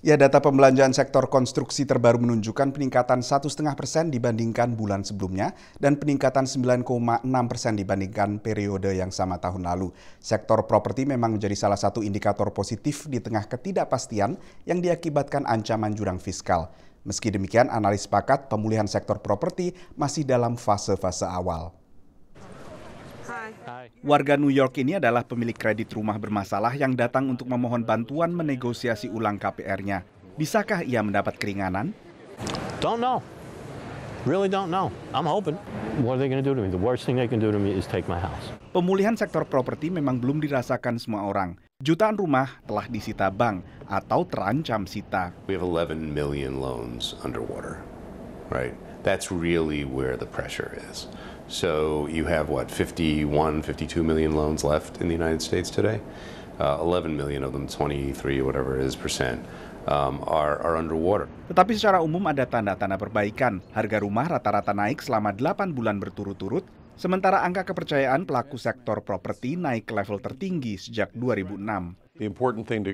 Ya, data pembelanjaan sektor konstruksi terbaru menunjukkan peningkatan 1,5 persen dibandingkan bulan sebelumnya dan peningkatan 9,6 persen dibandingkan periode yang sama tahun lalu. Sektor properti memang menjadi salah satu indikator positif di tengah ketidakpastian yang diakibatkan ancaman jurang fiskal. Meski demikian, analis sepakat pemulihan sektor properti masih dalam fase-fase awal. Warga New York ini adalah pemilik kredit rumah bermasalah yang datang untuk memohon bantuan menegosiasi ulang KPR-nya. Bisakah ia mendapat keringanan? Don't know. Really don't know. I'm hoping. What are they going to do to me? The worst thing they can do to me is take my house. Pemulihan sektor properti memang belum dirasakan semua orang. Jutaan rumah telah disita bank atau terancam sita. We have 11 million loans underwater right? That's really where the pressure is. So you have what 51, 52 million loans left in the United States today. Uh, 11 million of them, 23 whatever it is percent, um, are, are underwater. Tetapi secara umum ada tanda-tanda perbaikan. Harga rumah rata-rata naik selama 8 bulan berturut-turut, sementara angka kepercayaan pelaku sektor properti naik ke level tertinggi sejak 2006. The important thing to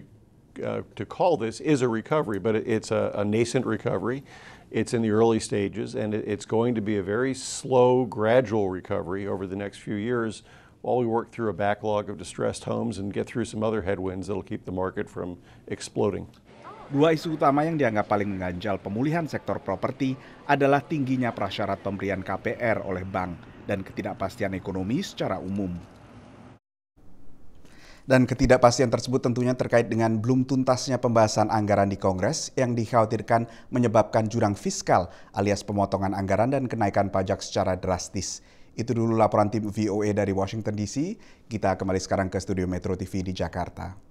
Uh, to call this is a recovery, but it, it's a, a, nascent recovery. It's in the early stages, and it, it's going to be a very slow, gradual recovery over the next few years while we work through a backlog of distressed homes and get through some other headwinds that'll keep the market from exploding. Dua isu utama yang dianggap paling mengganjal pemulihan sektor properti adalah tingginya prasyarat pemberian KPR oleh bank dan ketidakpastian ekonomi secara umum. Dan ketidakpastian tersebut tentunya terkait dengan belum tuntasnya pembahasan anggaran di Kongres yang dikhawatirkan menyebabkan jurang fiskal alias pemotongan anggaran dan kenaikan pajak secara drastis. Itu dulu laporan tim VOA e dari Washington DC. Kita kembali sekarang ke studio Metro TV di Jakarta.